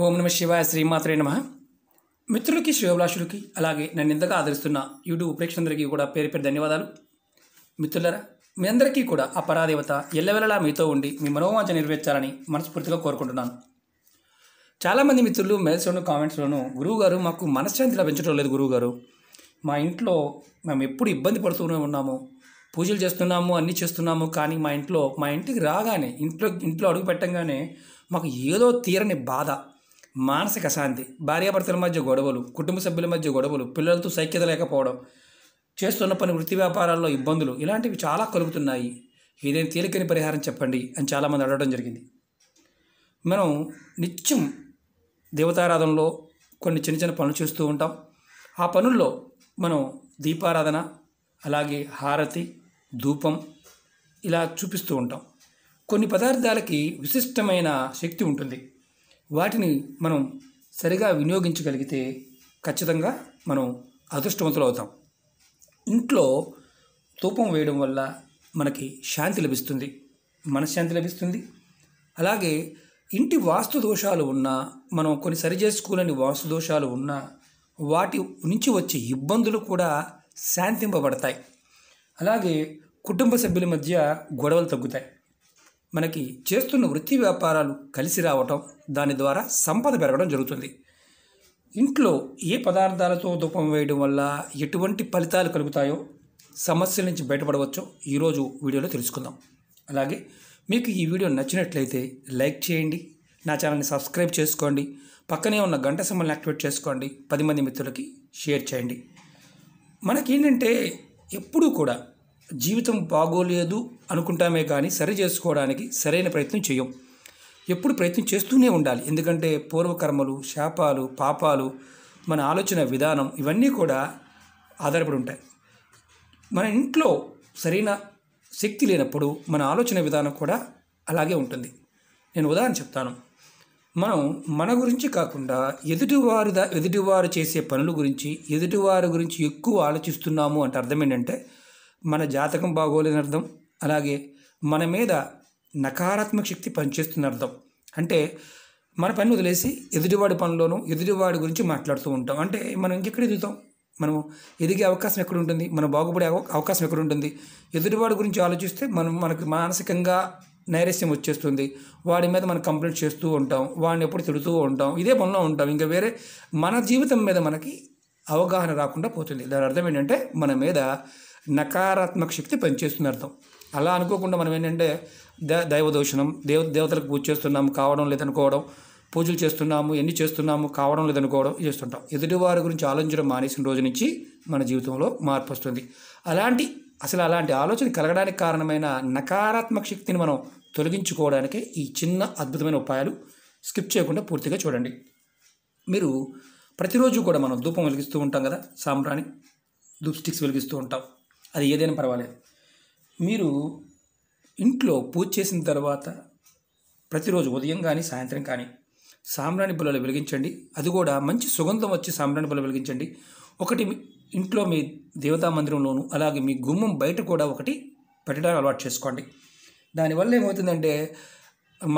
ఓం నమ శివాయ శ్రీమాత్రే నమ మిత్రులకి శివభిలాషులకి అలాగే నన్ను ఇంతగా ఆదరిస్తున్న యూట్యూబ్ ప్రేక్షకులందరికీ కూడా పేరు పేరు ధన్యవాదాలు మిత్రులరా మీ అందరికీ కూడా ఆ పరాదేవత ఎల్లవెల్లలా మీతో ఉండి మీ మనోవాంచ నెరవేర్చాలని మనస్ఫూర్తిగా కోరుకుంటున్నాను చాలామంది మిత్రులు మెయిల్స్లోను కామెంట్స్లోను గురువుగారు మాకు మనశ్శాంతి లభించడం లేదు గురువుగారు మా ఇంట్లో మేము ఎప్పుడు ఇబ్బంది పడుతూనే ఉన్నాము పూజలు చేస్తున్నాము అన్నీ చేస్తున్నాము కానీ మా ఇంట్లో మా ఇంటికి రాగానే ఇంట్లో ఇంట్లో అడుగు పెట్టంగానే మాకు ఏదో తీరని బాధ మానసిక శాంతి భార్యాభర్తల మధ్య గొడవలు కుటుంబ సభ్యుల మధ్య గొడవలు పిల్లలతో సైక్యత లేకపోవడం చేస్తున్న పని వృత్తి వ్యాపారాల్లో ఇబ్బందులు ఇలాంటివి చాలా కలుగుతున్నాయి ఏదైనా తేలికని పరిహారం చెప్పండి అని చాలామంది అడగడం జరిగింది మనం నిత్యం దేవతారాధనలో కొన్ని చిన్న చిన్న పనులు చేస్తూ ఉంటాం ఆ పనుల్లో మనం దీపారాధన అలాగే హారతి ధూపం ఇలా చూపిస్తూ ఉంటాం కొన్ని పదార్థాలకి విశిష్టమైన శక్తి ఉంటుంది వాటిని మనం సరిగా వినియోగించగలిగితే ఖచ్చితంగా మనం అదృష్టవంతులు అవుతాం ఇంట్లో ధూపం వేయడం వల్ల మనకి శాంతి లభిస్తుంది మనశ్శాంతి లభిస్తుంది అలాగే ఇంటి వాస్తు దోషాలు ఉన్నా మనం కొన్ని సరిచేసుకోలేని వాస్తు దోషాలు ఉన్నా వాటి నుంచి వచ్చే ఇబ్బందులు కూడా శాంతింపబడతాయి అలాగే కుటుంబ సభ్యుల మధ్య గొడవలు తగ్గుతాయి మనకి చేస్తున్న వృత్తి వ్యాపారాలు కలిసి రావటం దాని ద్వారా సంపద పెరగడం జరుగుతుంది ఇంట్లో ఏ పదార్థాలతో ధూపం వేయడం వల్ల ఎటువంటి ఫలితాలు కలుగుతాయో సమస్యల నుంచి బయటపడవచ్చో ఈరోజు వీడియోలో తెలుసుకుందాం అలాగే మీకు ఈ వీడియో నచ్చినట్లయితే లైక్ చేయండి నా ఛానల్ని సబ్స్క్రైబ్ చేసుకోండి పక్కనే ఉన్న గంట సమ్మల్ని యాక్టివేట్ చేసుకోండి పది మంది మిత్రులకి షేర్ చేయండి మనకేంటంటే ఎప్పుడూ కూడా జీవితం బాగోలేదు అనుకుంటామే కానీ సరి చేసుకోవడానికి సరైన ప్రయత్నం చేయం ఎప్పుడు ప్రయత్నం చేస్తూనే ఉండాలి ఎందుకంటే పూర్వకర్మలు శాపాలు పాపాలు మన ఆలోచన విధానం ఇవన్నీ కూడా ఆధారపడి ఉంటాయి మన ఇంట్లో సరైన శక్తి లేనప్పుడు మన ఆలోచన విధానం కూడా అలాగే ఉంటుంది నేను ఉదాహరణ చెప్తాను మనం మన గురించి కాకుండా ఎదుటివారి ఎదుటివారు చేసే పనుల గురించి ఎదుటివారి గురించి ఎక్కువ ఆలోచిస్తున్నాము అంటే అర్థం ఏంటంటే మన జాతకం బాగోలేని అర్థం అలాగే మన మీద నకారాత్మక శక్తి పనిచేస్తున్న అర్థం అంటే మన పని వదిలేసి ఎదుటివాడి పనిలోనూ ఎదుటివాడి గురించి మాట్లాడుతూ ఉంటాం అంటే మనం ఇంకెక్కడ ఎదుగుతాం మనం ఎదిగే అవకాశం ఎక్కడ ఉంటుంది మనం బాగుపడే అవకాశం ఎక్కడ ఉంటుంది ఎదుటివాడి గురించి ఆలోచిస్తే మనం మనకు మానసికంగా నైరస్యం వచ్చేస్తుంది వాడి మీద మనం కంప్లైంట్ చేస్తూ ఉంటాం వాడిని ఎప్పుడు తిడుతూ ఉంటాం ఇదే పనిలో ఉంటాం ఇంకా వేరే మన జీవితం మీద మనకి అవగాహన రాకుండా పోతుంది దాని అర్థం ఏంటంటే మన మీద నకారాత్మక శక్తి పనిచేస్తుంది అర్థం అలా అనుకోకుండా మనం ఏంటంటే దైవ దోషణం దేవ దేవతలకు పూజ చేస్తున్నాము కావడం లేదనుకోవడం పూజలు చేస్తున్నాము ఎన్ని చేస్తున్నాము కావడం లేదనుకోవడం చేస్తుంటాం ఎదుటివారి గురించి ఆలోచించడం మానేసిన రోజు నుంచి మన జీవితంలో మార్పు వస్తుంది అలాంటి అసలు అలాంటి ఆలోచన కలగడానికి కారణమైన నకారాత్మక శక్తిని మనం తొలగించుకోవడానికి ఈ చిన్న అద్భుతమైన ఉపాయాలు స్కిప్ చేయకుండా పూర్తిగా చూడండి మీరు ప్రతిరోజు కూడా మనం ధూపం వెలిగిస్తూ ఉంటాం కదా సాంబ్రాణి ధూప్ స్టిక్స్ వెలిగిస్తూ ఉంటాం అది ఏదైనా పర్వాలేదు మీరు ఇంట్లో పూజ చేసిన తర్వాత ప్రతిరోజు ఉదయం కానీ సాయంత్రం కానీ సాంబ్రాణి పుల్లలు వెలిగించండి అది కూడా మంచి సుగంధం వచ్చి సాంబ్రాణి పుల్ల వెలిగించండి ఒకటి ఇంట్లో మీ దేవతా మందిరంలోను అలాగే మీ గుమ్మం బయట కూడా ఒకటి పెట్టడానికి అలవాటు చేసుకోండి దానివల్ల ఏమవుతుందంటే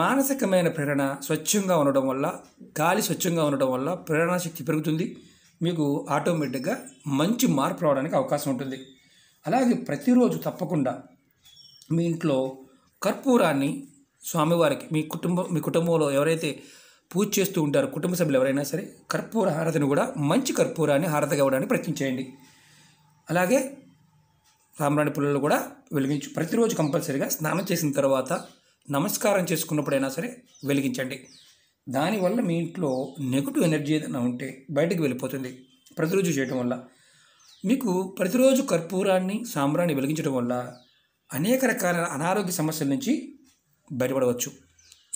మానసికమైన ప్రేరణ స్వచ్ఛంగా ఉండడం వల్ల గాలి స్వచ్ఛంగా ఉండడం వల్ల ప్రేరణ శక్తి పెరుగుతుంది మీకు ఆటోమేటిక్గా మంచి మార్పు రావడానికి అవకాశం ఉంటుంది అలాగే ప్రతిరోజు తప్పకుండా మీ ఇంట్లో కర్పూరాన్ని స్వామివారికి మీ కుటుంబం మీ కుటుంబంలో ఎవరైతే పూజ చేస్తూ ఉంటారో కుటుంబ సభ్యులు ఎవరైనా సరే కర్పూర హారతిని కూడా మంచి కర్పూరాన్ని హారతిగా ఇవ్వడానికి ప్రయత్నం చేయండి అలాగే రామరాణి పుల్లలు కూడా వెలిగించు ప్రతిరోజు కంపల్సరీగా స్నానం చేసిన తర్వాత నమస్కారం చేసుకున్నప్పుడైనా సరే వెలిగించండి దానివల్ల మీ ఇంట్లో నెగిటివ్ ఎనర్జీ ఏదైనా ఉంటే బయటకు వెళ్ళిపోతుంది ప్రతిరోజు చేయడం వల్ల మీకు ప్రతిరోజు కర్పూరాన్ని సాంబ్రాన్ని వెలిగించడం వల్ల అనేక రకాల అనారోగ్య సమస్యల నుంచి బయటపడవచ్చు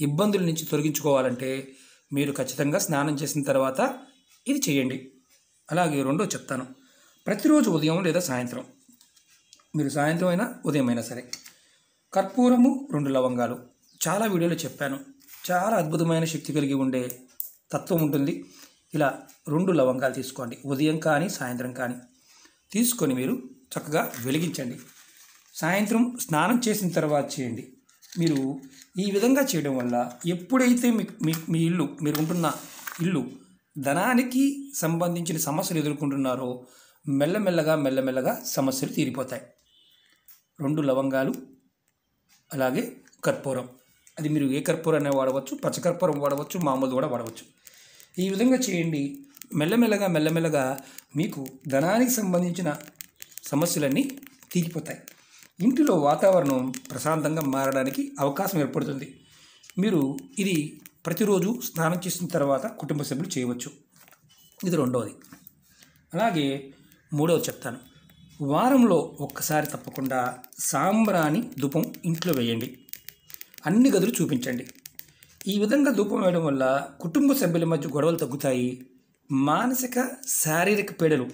ఇబ్బందుల నుంచి తొలగించుకోవాలంటే మీరు ఖచ్చితంగా స్నానం చేసిన తర్వాత ఇది చేయండి అలాగే రెండో చెప్తాను ప్రతిరోజు ఉదయం లేదా సాయంత్రం మీరు సాయంత్రం అయినా ఉదయం అయినా సరే కర్పూరము రెండు లవంగాలు చాలా వీడియోలో చెప్పాను చాలా అద్భుతమైన శక్తి కలిగి ఉండే తత్వం ఉంటుంది ఇలా రెండు లవంగాలు తీసుకోండి ఉదయం కానీ సాయంత్రం కానీ తీసుకొని మీరు చక్కగా వెలిగించండి సాయంత్రం స్నానం చేసిన తర్వాత చేయండి మీరు ఈ విధంగా చేయడం వల్ల ఎప్పుడైతే మీ మీ ఇల్లు మీరు ఉంటున్న ఇల్లు ధనానికి సంబంధించిన సమస్యలు ఎదుర్కొంటున్నారో మెల్లమెల్లగా మెల్లమెల్లగా సమస్యలు తీరిపోతాయి రెండు లవంగాలు అలాగే కర్పూరం అది మీరు ఏ కర్పూరం అనే వాడవచ్చు పచ్చకర్పూరం వాడవచ్చు మామూలు కూడా వాడవచ్చు ఈ విధంగా చేయండి మెల్లమెల్లగా మెల్లమెల్లగా మీకు ధనానికి సంబంధించిన సమస్యలన్నీ తీరిపోతాయి ఇంటిలో వాతావరణం ప్రశాంతంగా మారడానికి అవకాశం ఏర్పడుతుంది మీరు ఇది ప్రతిరోజు స్నానం చేసిన తర్వాత కుటుంబ సభ్యులు చేయవచ్చు ఇది రెండవది అలాగే మూడవది చెప్తాను వారంలో ఒక్కసారి తప్పకుండా సాంబ్రాణి ధూపం ఇంట్లో వేయండి అన్ని గదులు చూపించండి ఈ విధంగా ధూపం వేయడం వల్ల కుటుంబ సభ్యుల మధ్య గొడవలు తగ్గుతాయి మానసిక శారీరక పీడలు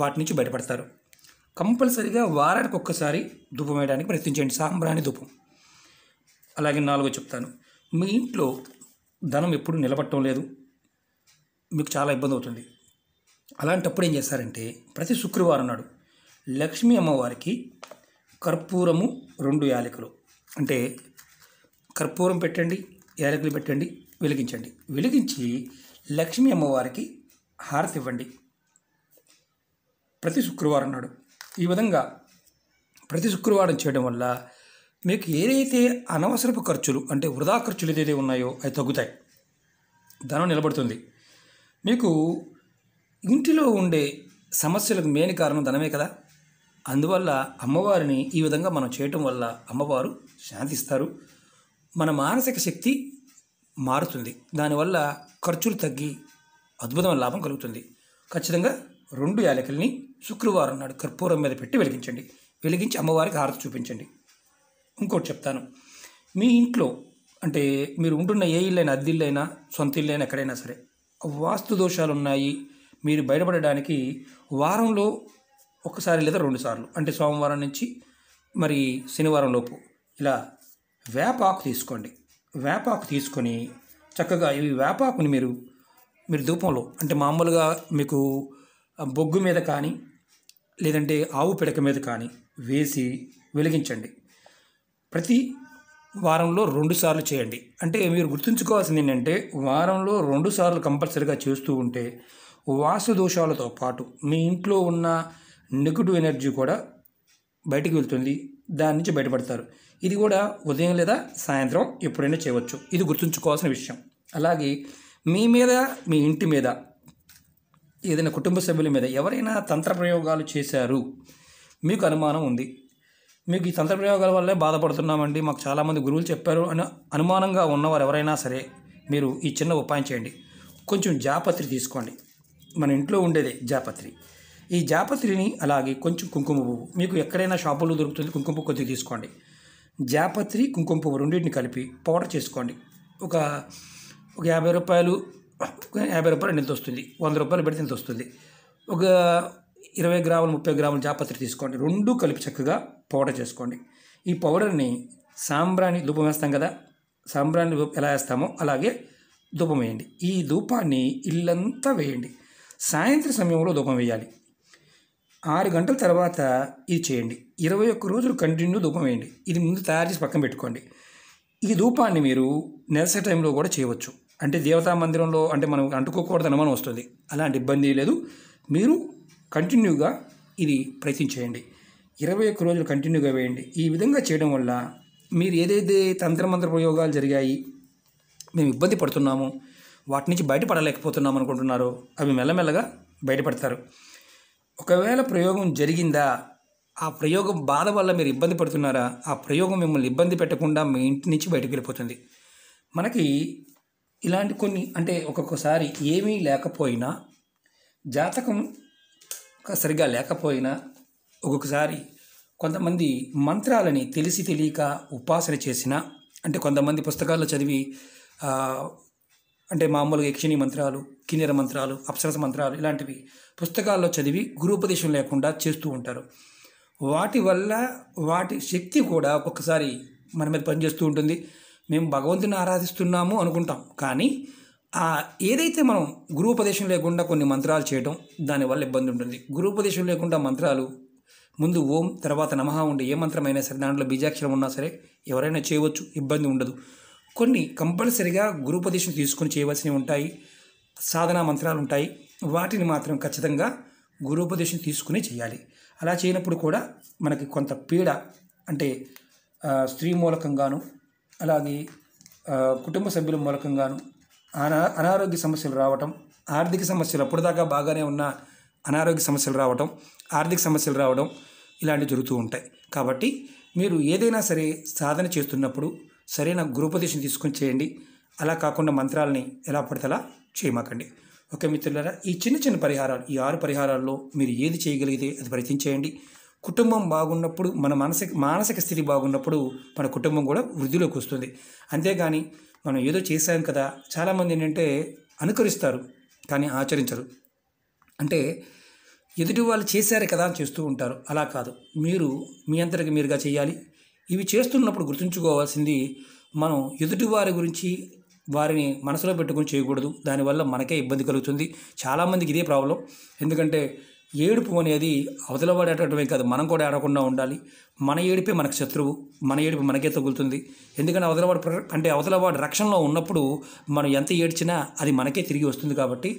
వాటి నుంచి బయటపడతారు కంపల్సరిగా వారానికి ఒక్కసారి దుప్పం వేయడానికి ప్రయత్నించండి సాంబ్రాణి దుప్పం అలాగే నాలుగో చెప్తాను మీ ఇంట్లో ధనం ఎప్పుడు నిలబట్టడం లేదు మీకు చాలా ఇబ్బంది అవుతుంది అలాంటప్పుడు ఏం చేస్తారంటే ప్రతి శుక్రవారం నాడు లక్ష్మీ అమ్మవారికి కర్పూరము రెండు యాలకులు అంటే కర్పూరం పెట్టండి యాలకులు పెట్టండి వెలిగించండి వెలిగించి లక్ష్మీ అమ్మవారికి హారతి ఇవ్వండి ప్రతి శుక్రవారం నాడు ఈ విధంగా ప్రతి శుక్రవారం చేయడం వల్ల మీకు ఏదైతే అనవసరపు ఖర్చులు అంటే వృధా ఖర్చులు ఏదైతే ఉన్నాయో అవి తగ్గుతాయి ధనం నిలబడుతుంది మీకు ఇంటిలో ఉండే సమస్యలకు మెయిన్ కారణం ధనమే కదా అందువల్ల అమ్మవారిని ఈ విధంగా మనం చేయటం వల్ల అమ్మవారు శాంతిస్తారు మన మానసిక శక్తి మారుతుంది దానివల్ల ఖర్చులు తగ్గి అద్భుతమైన లాభం కలుగుతుంది ఖచ్చితంగా రెండు యాలకుల్ని శుక్రవారం నాడు కర్పూరం మీద పెట్టి వెలిగించండి వెలిగించి అమ్మవారికి హారతి చూపించండి ఇంకోటి చెప్తాను మీ ఇంట్లో అంటే మీరు ఉంటున్న ఏ ఇల్లైనా అద్దె ఇల్లైనా సొంత ఇల్లైనా ఎక్కడైనా సరే వాస్తు దోషాలు ఉన్నాయి మీరు బయటపడడానికి వారంలో ఒకసారి లేదా రెండు సార్లు అంటే సోమవారం నుంచి మరి శనివారం లోపు ఇలా ఆకు తీసుకోండి వేపాకు తీసుకొని చక్కగా ఈ వేపాకుని మీరు మీరు ధూపంలో అంటే మామూలుగా మీకు బొగ్గు మీద కానీ లేదంటే ఆవు పిడక మీద కానీ వేసి వెలిగించండి ప్రతి వారంలో రెండు సార్లు చేయండి అంటే మీరు గుర్తుంచుకోవాల్సింది ఏంటంటే వారంలో రెండు సార్లు కంపల్సరీగా చేస్తూ ఉంటే వాసు దోషాలతో పాటు మీ ఇంట్లో ఉన్న నెగిటివ్ ఎనర్జీ కూడా బయటికి వెళ్తుంది దాని నుంచి బయటపడతారు ఇది కూడా ఉదయం లేదా సాయంత్రం ఎప్పుడైనా చేయవచ్చు ఇది గుర్తుంచుకోవాల్సిన విషయం అలాగే మీ మీద మీ ఇంటి మీద ఏదైనా కుటుంబ సభ్యుల మీద ఎవరైనా తంత్ర ప్రయోగాలు చేశారు మీకు అనుమానం ఉంది మీకు ఈ తంత్ర ప్రయోగాల వల్లే బాధపడుతున్నామండి మాకు చాలామంది గురువులు చెప్పారు అని అనుమానంగా ఉన్నవారు ఎవరైనా సరే మీరు ఈ చిన్న ఉపాయం చేయండి కొంచెం జాపత్రి తీసుకోండి మన ఇంట్లో ఉండేదే జాపత్రి ఈ జాపత్రిని అలాగే కొంచెం కుంకుమ పువ్వు మీకు ఎక్కడైనా షాపుల్లో దొరుకుతుంది కుంకుమ కొద్దిగా తీసుకోండి జాపత్రి కుంకుమ పువ్వు రెండింటిని కలిపి పౌడర్ చేసుకోండి ఒక ఒక యాభై రూపాయలు యాభై రూపాయలు ఎంత వస్తుంది వంద రూపాయలు పెడితే ఎంత వస్తుంది ఒక ఇరవై గ్రాములు ముప్పై గ్రాములు జాపత్రి తీసుకోండి రెండు కలిపి చక్కగా పౌడర్ చేసుకోండి ఈ పౌడర్ని సాంబ్రాణి ధూపం వేస్తాం కదా సాంబ్రాణి ఎలా వేస్తామో అలాగే ధూపం వేయండి ఈ ధూపాన్ని ఇల్లంతా వేయండి సాయంత్రం సమయంలో ధూపం వేయాలి ఆరు గంటల తర్వాత ఇది చేయండి ఇరవై ఒక్క రోజులు కంటిన్యూ ధూపం వేయండి ఇది ముందు తయారు చేసి పక్కన పెట్టుకోండి ఈ ధూపాన్ని మీరు నెలసరి టైంలో కూడా చేయవచ్చు అంటే దేవతా మందిరంలో అంటే మనం అంటుకోకూడదు అనుమానం వస్తుంది అలాంటి ఇబ్బంది లేదు మీరు కంటిన్యూగా ఇది ప్రయత్నం చేయండి ఇరవై ఒక్క రోజులు కంటిన్యూగా వేయండి ఈ విధంగా చేయడం వల్ల మీరు ఏదైతే తంత్రమంత్ర ప్రయోగాలు జరిగాయి మేము ఇబ్బంది పడుతున్నాము వాటి నుంచి బయటపడలేకపోతున్నాం అనుకుంటున్నారో అవి మెల్లమెల్లగా బయటపడతారు ఒకవేళ ప్రయోగం జరిగిందా ఆ ప్రయోగం బాధ వల్ల మీరు ఇబ్బంది పడుతున్నారా ఆ ప్రయోగం మిమ్మల్ని ఇబ్బంది పెట్టకుండా మీ ఇంటి నుంచి బయటకు వెళ్ళిపోతుంది మనకి ఇలాంటి కొన్ని అంటే ఒక్కొక్కసారి ఏమీ లేకపోయినా జాతకం సరిగా లేకపోయినా ఒక్కొక్కసారి కొంతమంది మంత్రాలని తెలిసి తెలియక ఉపాసన చేసిన అంటే కొంతమంది పుస్తకాల్లో చదివి అంటే మామూలుగా యక్షిణి మంత్రాలు కిన్నెర మంత్రాలు అప్సరస మంత్రాలు ఇలాంటివి పుస్తకాల్లో చదివి గురుపదేశం లేకుండా చేస్తూ ఉంటారు వాటి వల్ల వాటి శక్తి కూడా ఒక్కొక్కసారి మన మీద పనిచేస్తూ ఉంటుంది మేము భగవంతుని ఆరాధిస్తున్నాము అనుకుంటాం కానీ ఆ ఏదైతే మనం గురుపదేశం లేకుండా కొన్ని మంత్రాలు చేయడం దానివల్ల ఇబ్బంది ఉంటుంది గురుపదేశం లేకుండా మంత్రాలు ముందు ఓం తర్వాత నమహ ఉండి ఏ మంత్రమైనా సరే దాంట్లో బీజాక్షరం ఉన్నా సరే ఎవరైనా చేయవచ్చు ఇబ్బంది ఉండదు కొన్ని కంపల్సరిగా గురుపదేశం తీసుకొని చేయవలసినవి ఉంటాయి సాధనా మంత్రాలు ఉంటాయి వాటిని మాత్రం ఖచ్చితంగా గురుపదేశం తీసుకుని చేయాలి అలా చేయనప్పుడు కూడా మనకి కొంత పీడ అంటే స్త్రీ మూలకంగాను అలాగే కుటుంబ సభ్యుల మూలకంగాను అనా అనారోగ్య సమస్యలు రావటం ఆర్థిక సమస్యలు అప్పటిదాకా బాగానే ఉన్న అనారోగ్య సమస్యలు రావటం ఆర్థిక సమస్యలు రావడం ఇలాంటివి జరుగుతూ ఉంటాయి కాబట్టి మీరు ఏదైనా సరే సాధన చేస్తున్నప్పుడు సరైన గృహోపదేశం తీసుకొని చేయండి అలా కాకుండా మంత్రాలని ఎలా అలా చేయమాకండి ఓకే మిత్రులారా ఈ చిన్న చిన్న పరిహారాలు ఈ ఆరు పరిహారాల్లో మీరు ఏది చేయగలిగితే అది ప్రయత్నించేయండి కుటుంబం బాగున్నప్పుడు మన మానసిక మానసిక స్థితి బాగున్నప్పుడు మన కుటుంబం కూడా వృద్ధిలోకి వస్తుంది అంతేగాని మనం ఏదో చేశాం కదా చాలామంది ఏంటంటే అనుకరిస్తారు కానీ ఆచరించరు అంటే ఎదుటి వాళ్ళు చేశారు కదా అని చేస్తూ ఉంటారు అలా కాదు మీరు మీ అంతటికి మీరుగా చేయాలి ఇవి చేస్తున్నప్పుడు గుర్తుంచుకోవాల్సింది మనం ఎదుటి వారి గురించి వారిని మనసులో పెట్టుకుని చేయకూడదు దానివల్ల మనకే ఇబ్బంది కలుగుతుంది చాలామందికి ఇదే ప్రాబ్లం ఎందుకంటే ఏడుపు అనేది ఏడటమే కాదు మనం కూడా ఆడకుండా ఉండాలి మన ఏడిపే మనకు శత్రువు మన ఏడుపు మనకే తగులుతుంది ఎందుకంటే అవతలవాడు అంటే అవతలవాడు రక్షణలో ఉన్నప్పుడు మనం ఎంత ఏడ్చినా అది మనకే తిరిగి వస్తుంది కాబట్టి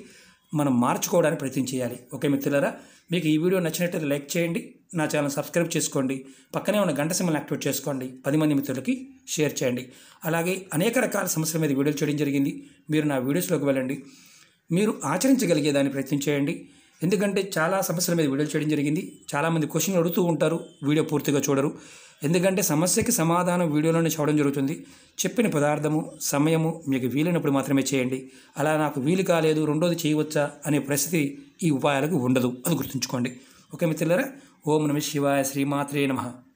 మనం మార్చుకోవడానికి ప్రయత్నం చేయాలి ఓకే మిత్రులారా మీకు ఈ వీడియో నచ్చినట్లయితే లైక్ చేయండి నా ఛానల్ సబ్స్క్రైబ్ చేసుకోండి పక్కనే ఉన్న గంట సింబల్ యాక్టివేట్ చేసుకోండి పది మంది మిత్రులకి షేర్ చేయండి అలాగే అనేక రకాల సమస్యల మీద వీడియోలు చేయడం జరిగింది మీరు నా వీడియోస్లోకి వెళ్ళండి మీరు ఆచరించగలిగే దాన్ని ప్రయత్నం చేయండి ఎందుకంటే చాలా సమస్యల మీద వీడియోలు చేయడం జరిగింది చాలామంది క్వశ్చన్లు అడుగుతూ ఉంటారు వీడియో పూర్తిగా చూడరు ఎందుకంటే సమస్యకి సమాధానం వీడియోలోనే చూడడం జరుగుతుంది చెప్పిన పదార్థము సమయము మీకు వీలైనప్పుడు మాత్రమే చేయండి అలా నాకు వీలు కాలేదు రెండోది చేయవచ్చా అనే పరిస్థితి ఈ ఉపాయాలకు ఉండదు అది గుర్తుంచుకోండి ఓకే మిత్రులరా ओम नम शिवाय श्रीमात्रे नमः